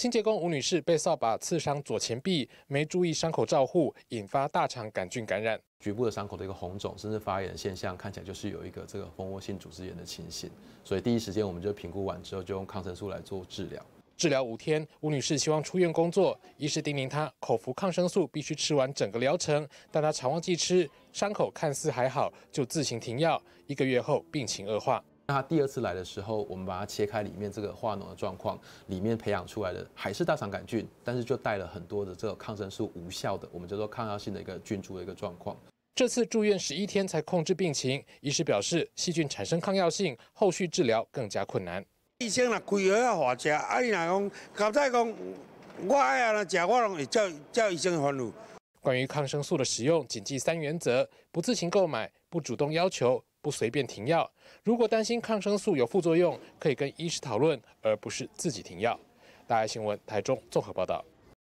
清洁工吴女士被扫把刺伤左前臂，没注意伤口照护，引发大肠杆菌感染。局部的伤口的一个红肿，甚至发炎现象，看起来就是有一个这个蜂窝性组织炎的情形。所以第一时间我们就评估完之后，就用抗生素来做治疗。治疗五天，吴女士希望出院工作。医师叮咛她口服抗生素必须吃完整个疗程，但她常忘记吃。伤口看似还好，就自行停药。一个月后病情恶化。那他第二次来的时候，我们把它切开，里面这个化脓的状况，里面培养出来的还是大肠杆菌，但是就带了很多的这个抗生素无效的，我们叫做抗药性的一个菌株的一个状况。这次住院十一天才控制病情，医师表示细菌产生抗药性，后续治疗更加困难。医生呐，规日要化啊你呐讲，刚才讲，我爱安那食我拢会叫叫医生还路。关于抗生素的使用，谨记三原则：不自行购买，不主动要求。不随便停药。如果担心抗生素有副作用，可以跟医师讨论，而不是自己停药。大爱新闻台中综合报道。